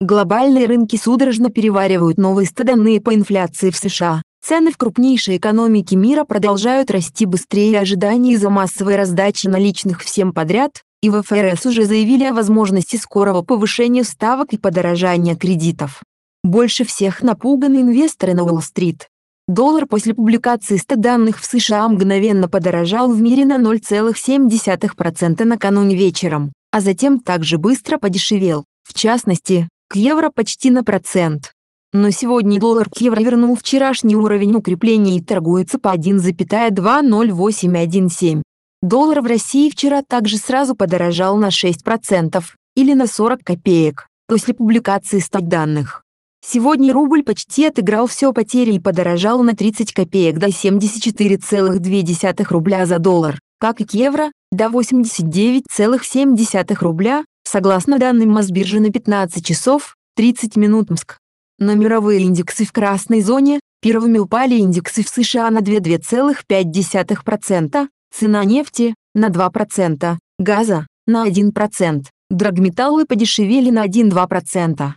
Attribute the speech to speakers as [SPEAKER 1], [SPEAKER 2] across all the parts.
[SPEAKER 1] Глобальные рынки судорожно переваривают новые стаданные по инфляции в США. Цены в крупнейшей экономике мира продолжают расти быстрее ожиданий из-за массовой раздачи наличных всем подряд, и в ФРС уже заявили о возможности скорого повышения ставок и подорожания кредитов. Больше всех напуганы инвесторы на Уолл-стрит. Доллар после публикации 100 данных в США мгновенно подорожал в мире на 0,7% накануне вечером, а затем также быстро подешевел. В частности, к евро почти на процент. Но сегодня доллар к евро вернул вчерашний уровень укрепления и торгуется по 1,20817. Доллар в России вчера также сразу подорожал на 6% или на 40 копеек после публикации стат данных. Сегодня рубль почти отыграл все потери и подорожал на 30 копеек до 74,2 рубля за доллар, как и к евро, до 89,7 рубля, Согласно данным Мосбиржи на 15 часов 30 минут МСК. На мировые индексы в красной зоне, первыми упали индексы в США на 2,5%, цена нефти – на 2%, газа – на 1%, драгметаллы подешевели на 1-2%.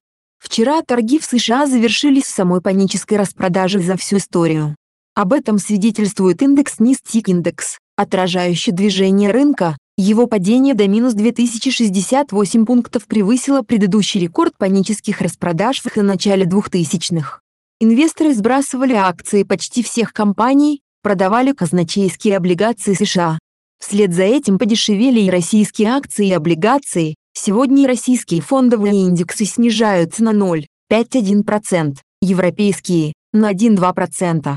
[SPEAKER 1] Вчера торги в США завершились с самой панической распродажей за всю историю. Об этом свидетельствует индекс NISTIC-индекс, отражающий движение рынка, его падение до минус 2068 пунктов превысило предыдущий рекорд панических распродаж в начале 2000-х. Инвесторы сбрасывали акции почти всех компаний, продавали казначейские облигации США. Вслед за этим подешевели и российские акции и облигации. Сегодня российские фондовые индексы снижаются на 0,51%, европейские – на 1,2%.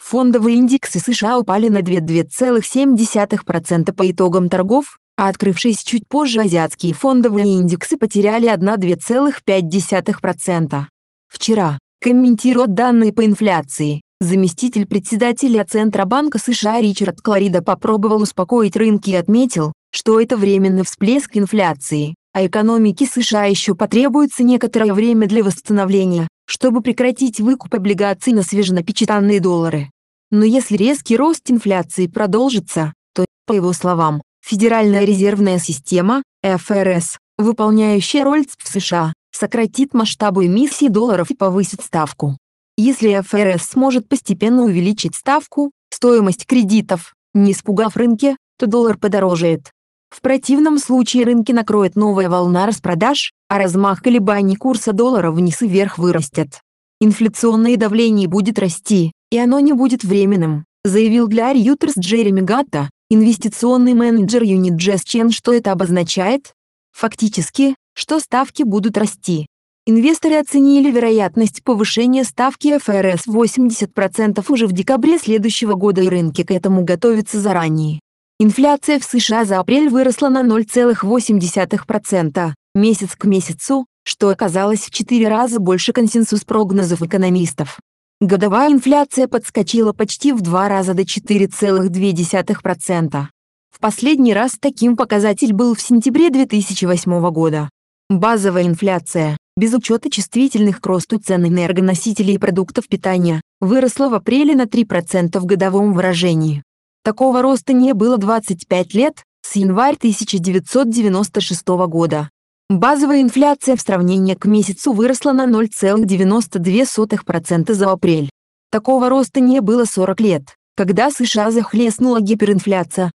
[SPEAKER 1] Фондовые индексы США упали на 2,7% по итогам торгов, а открывшись чуть позже азиатские фондовые индексы потеряли 1,5%. Вчера, комментируя данные по инфляции, заместитель председателя Центробанка США Ричард Кларида попробовал успокоить рынки и отметил, что это временный всплеск инфляции, а экономике США еще потребуется некоторое время для восстановления чтобы прекратить выкуп облигаций на свеженапечатанные доллары. Но если резкий рост инфляции продолжится, то, по его словам, Федеральная резервная система, ФРС, выполняющая роль ЦБ в США, сократит масштабы эмиссии долларов и повысит ставку. Если ФРС сможет постепенно увеличить ставку, стоимость кредитов, не испугав рынки, то доллар подорожает. В противном случае рынки накроет новая волна распродаж, а размах колебаний курса доллара вниз и вверх вырастет. Инфляционное давление будет расти, и оно не будет временным, заявил для Reuters Джереми Гатта, инвестиционный менеджер Unit Jazz Chen, Что это обозначает? Фактически, что ставки будут расти. Инвесторы оценили вероятность повышения ставки ФРС 80% уже в декабре следующего года и рынки к этому готовятся заранее. Инфляция в США за апрель выросла на 0,8% месяц к месяцу, что оказалось в 4 раза больше консенсус прогнозов экономистов. Годовая инфляция подскочила почти в два раза до 4,2%. В последний раз таким показатель был в сентябре 2008 года. Базовая инфляция, без учета чувствительных к росту цен энергоносителей и продуктов питания, выросла в апреле на 3% в годовом выражении. Такого роста не было 25 лет с января 1996 года. Базовая инфляция в сравнении к месяцу выросла на 0,92% за апрель. Такого роста не было 40 лет, когда США захлестнула гиперинфляция,